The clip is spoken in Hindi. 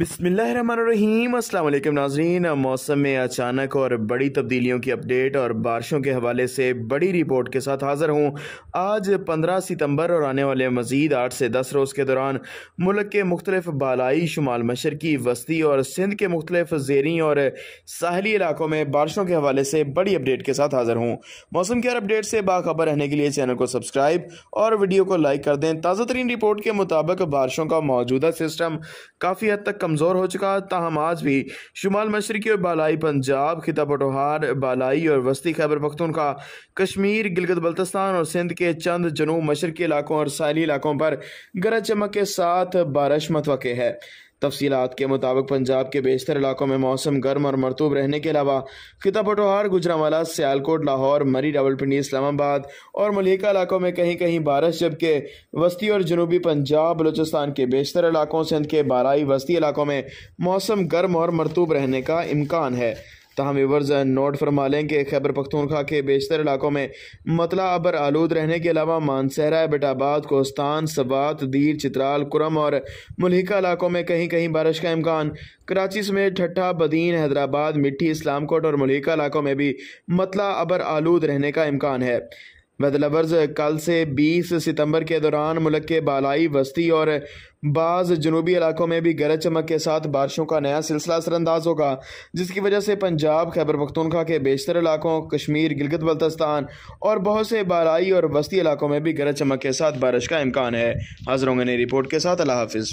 बिसमीम अल्लाम नाजरीन मौसम में अचानक और बड़ी तब्दीलियों की अपडेट और बारिशों के हवाले से बड़ी रिपोर्ट के साथ हाज़िर हूँ आज 15 सितंबर और आने वाले मज़ीद 8 से 10 रोज़ के दौरान मुल्क के मुख्तलिफ बालाई शुमाल मशरकी वस्ती और सिंध के मुख्तलिफ जेरी और साहली इलाकों में बारिशों के हवाले से बड़ी अपडेट के साथ हाज़िर हूँ मौसम के हर अपडेट से बाखबर रहने के लिए चैनल को सब्सक्राइब और वीडियो को लाइक कर दें ताज़ा तरीन रिपोर्ट के मुताबिक बारिशों का मौजूदा सिस्टम काफ़ी हद तक कमज़ोर हो चुका ताहम आज भी शुमाल मशरकी और बालाई पंजाब खिता पटोहार बालाई और वस्ती खैबर का कश्मीर गिलगत बल्तिस्तान और सिंध के चंद जनूब मशरकी इलाकों और साहली इलाकों पर गरज चमक के साथ बारिश मतवक़ है तफसीत के मुताबिक पंजाब के बेशतर इलाकों में मौसम गर्म और मरतूब रहने के अलावा खिता पटोहार गुजरावाला सियालकोट लाहौर मरी रावलपिंडी इस्लामाबाद और मलिका इलाकों में कहीं कहीं बारिश जबकि वस्ती और जनूबी पंजाब बलूचिस्तान के बेशतर इलाकों सिंध के बाराई वस्ती इलाकों में मौसम गर्म और मरतूब रहने का इम्कान है तहम वर्ज नोट फरमा लें कि खैबर पख्तूनखा के बेशतर इलाकों में मतला अबर आलूद रहने के अलावा मानसहरा बेटाबाद कोस्तान सवात दीर चित्राल कुरम और मलहिका इलाकों में कहीं कहीं बारिश का इम्कान कराची समेत ठट्ठा बदीन हैदराबाद मिट्टी इस्लामकोट और मलहिका इलाकों में भी मतला अबर आलूद रहने का इम्कान है मतलबर्ज कल से बीस सितम्बर के दौरान मुल्क के बालाई वस्ती और बाज़ जनूबी इलाकों में भी गरज चमक के साथ बारिशों का नया सिलसिला असरअंदाज होगा जिसकी वजह से पंजाब खैबर पख्तूनखा के बेशतर इलाकों कश्मीर गिलगित बल्तिस्तान और बहुत से बालाई और वस्ती इलाकों में भी गरज चमक के साथ बारिश का इम्कान है हाजरों ने रिपोर्ट के साथ अल्लाह हाफिज़